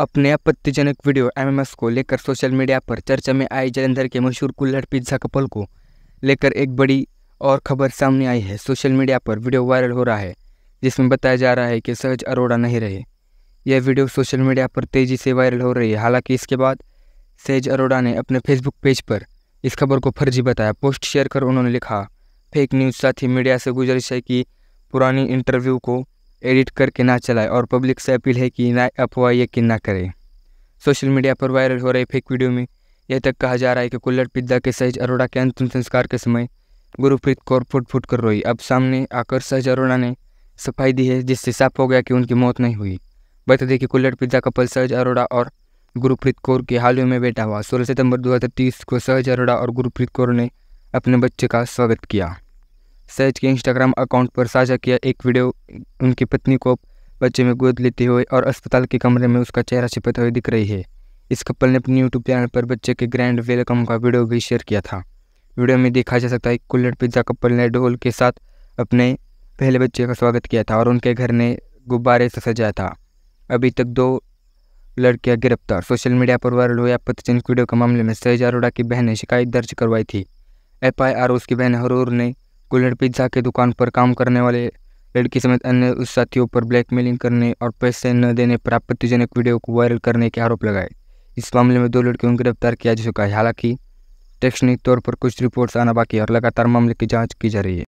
अपने आपत्तिजनक video MMS को लेकर सोशल मीडिया पर चर्चा में आई जलंधर के मशहूर कुल्लर पिज्ज़ा कपल को लेकर एक बड़ी और खबर सामने आई है सोशल मीडिया पर वीडियो वायरल हो रहा है जिसमें बताया जा रहा है कि सहज अरोड़ा नहीं रहे यह वीडियो सोशल मीडिया पर तेज़ी से वायरल हो रही है हालांकि इसके बाद सहज अरोड़ा ने अपने फेसबुक पेज पर इस खबर को फर्जी बताया पोस्ट शेयर कर उन्होंने लिखा फेक न्यूज़ साथ ही मीडिया से गुजारिश है कि पुरानी इंटरव्यू को एडिट करके ना चलाएं और पब्लिक से अपील है कि ना अफवाह यकीन ना करें सोशल मीडिया पर वायरल हो रहे फेक वीडियो में यह तक कहा जा रहा है कि कुल्लड़ पिद्दा के सहज अरोड़ा के अंतिम संस्कार के समय गुरुप्रीत कौर फुट फुट कर रोई अब सामने आकर सहज अरोड़ा ने सफाई दी है जिससे साफ हो गया कि उनकी मौत नहीं हुई बता दें कि कुल्लड़ पिद्दा कपल सहज अरोड़ा और गुरुप्रीत कौर के हाल में बेटा हुआ सोलह सितंबर दो को सहज अरोड़ा और गुरुप्रीत कौर ने अपने बच्चे का स्वागत किया सैज के इंस्टाग्राम अकाउंट पर साझा किया एक वीडियो उनकी पत्नी को बच्चे में गोद लेते हुए और अस्पताल के कमरे में उसका चेहरा छिपते हुए दिख रही है इस कपल ने अपने यूट्यूब चैनल पर बच्चे के ग्रैंड वेलकम का वीडियो भी शेयर किया था वीडियो में देखा जा सकता है कुल्लड़ पिज्ज़ा कपल ने ढोल के साथ अपने पहले बच्चे का स्वागत किया था और उनके घर ने गुब्बारे से सजाया था अभी तक दो लड़कियां गिरफ्तार सोशल मीडिया पर वायरल हुए आपत्तिजनक वीडियो के मामले में सहज अरोड़ा की बहन ने शिकायत दर्ज करवाई थी एफ आई आर उसकी बहन हरूर ने कुलर पिज्ज़ा के दुकान पर काम करने वाले लड़की समेत अन्य उस साथियों पर ब्लैकमेलिंग करने और पैसे न देने पर आपत्तिजनक वीडियो को वायरल करने के आरोप लगाए इस मामले में दो लड़कियों को गिरफ्तार किया जा चुका है हालांकि टेक्निक तौर पर कुछ रिपोर्ट्स आना बाकी है और लगातार मामले की जाँच की जा रही है